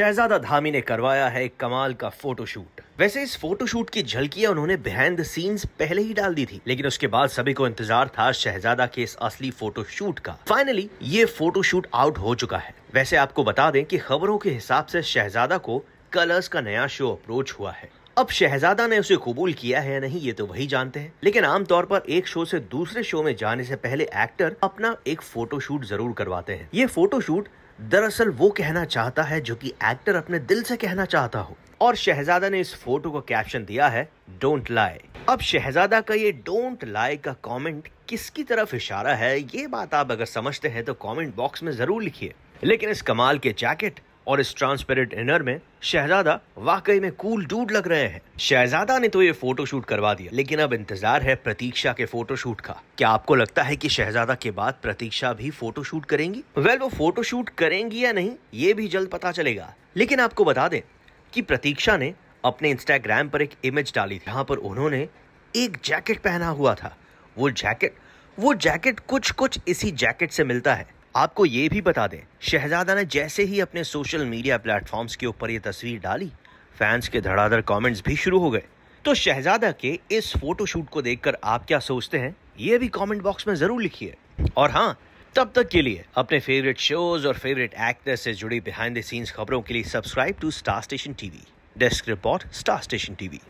शहजादा धामी ने करवाया है एक कमाल का फोटोशूट वैसे इस फोटोशूट की झलकियां उन्होंने बिहाइंड द सीन्स पहले ही डाल दी थी लेकिन उसके बाद सभी को इंतजार था शहजादा के इस असली फोटोशूट का फाइनली ये फोटोशूट आउट हो चुका है वैसे आपको बता दें कि खबरों के हिसाब से शहजादा को कलर्स का नया शो अप्रोच हुआ है अब शहजादा ने उसे कबूल किया है या नहीं ये तो वही जानते हैं लेकिन आमतौर पर एक शो से दूसरे शो में जाने से पहले एक्टर अपना एक फोटोशूट जरूर करवाते हैं ये फोटोशूट दरअसल वो कहना चाहता है जो कि एक्टर अपने दिल से कहना चाहता हो और शहजादा ने इस फोटो को कैप्शन दिया है डोंट लाई अब शहजादा का ये डोंट लाई का कमेंट किसकी तरफ इशारा है ये बात आप अगर समझते हैं तो कमेंट बॉक्स में जरूर लिखिए लेकिन इस कमाल के जैकेट और इस ट्रांसपेरेंट इनर में शहजादा वाकई में कूल डूड लग रहे हैं शहजादा ने तो ये फोटो शूट करवा दिया लेकिन अब इंतजार है प्रतीक्षा के फोटो शूट का क्या आपको लगता है कि शहजादा के बाद प्रतीक्षा भी फोटो शूट करेंगी वेल वो फोटो शूट करेंगी या नहीं ये भी जल्द पता चलेगा लेकिन आपको बता दें कि प्रतीक्षा ने अपने इंस्टाग्राम पर एक इमेज डाली थी जहाँ पर उन्होंने एक जैकेट पहना हुआ था वो जैकेट वो जैकेट कुछ कुछ इसी जैकेट से मिलता है आपको ये भी बता दें शहजादा ने जैसे ही अपने सोशल मीडिया प्लेटफॉर्म्स के ऊपर ये तस्वीर डाली फैंस के धड़ाधड़ कमेंट्स भी शुरू हो गए तो शहजादा के इस फोटोशूट को देखकर आप क्या सोचते हैं ये भी कमेंट बॉक्स में ज़रूर लिखिए और हाँ तब तक के लिए अपने फेवरेट शोज और फेवरेट एक्टर से जुड़ी बिहाइंड द सीन्स खबरों के लिए subscribe to Star Station TV desk report Star Station TV